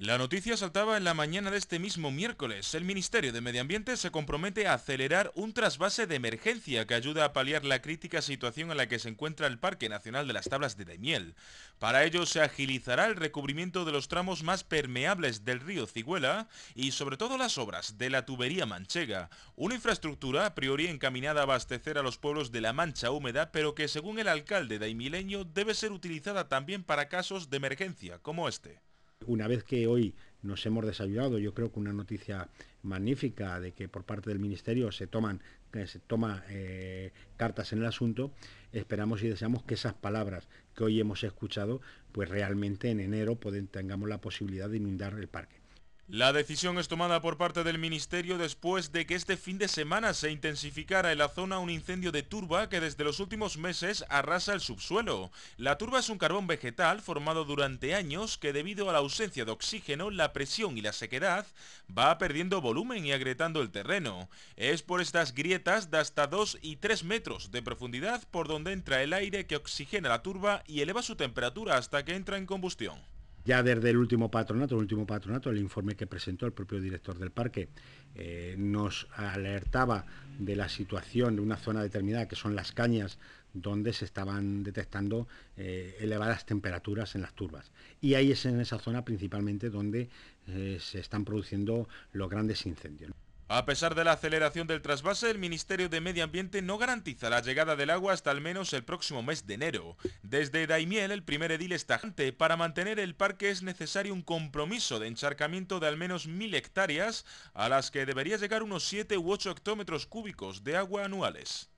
La noticia saltaba en la mañana de este mismo miércoles. El Ministerio de Medio Ambiente se compromete a acelerar un trasvase de emergencia que ayuda a paliar la crítica situación en la que se encuentra el Parque Nacional de las Tablas de Daimiel. Para ello se agilizará el recubrimiento de los tramos más permeables del río Ciguela y sobre todo las obras de la tubería manchega, una infraestructura a priori encaminada a abastecer a los pueblos de la Mancha Húmeda, pero que según el alcalde daimileño debe ser utilizada también para casos de emergencia como este. Una vez que hoy nos hemos desayunado, yo creo que una noticia magnífica de que por parte del Ministerio se toman se toma eh, cartas en el asunto, esperamos y deseamos que esas palabras que hoy hemos escuchado, pues realmente en enero tengamos la posibilidad de inundar el parque. La decisión es tomada por parte del Ministerio después de que este fin de semana se intensificara en la zona un incendio de turba que desde los últimos meses arrasa el subsuelo. La turba es un carbón vegetal formado durante años que debido a la ausencia de oxígeno, la presión y la sequedad va perdiendo volumen y agrietando el terreno. Es por estas grietas de hasta 2 y 3 metros de profundidad por donde entra el aire que oxigena la turba y eleva su temperatura hasta que entra en combustión ya desde el último patronato, el último patronato, el informe que presentó el propio director del parque eh, nos alertaba de la situación de una zona determinada, que son las cañas, donde se estaban detectando eh, elevadas temperaturas en las turbas. Y ahí es en esa zona principalmente donde eh, se están produciendo los grandes incendios. A pesar de la aceleración del trasvase, el Ministerio de Medio Ambiente no garantiza la llegada del agua hasta al menos el próximo mes de enero. Desde Daimiel, el primer edil estajante, para mantener el parque es necesario un compromiso de encharcamiento de al menos mil hectáreas, a las que debería llegar unos 7 u 8 hectómetros cúbicos de agua anuales.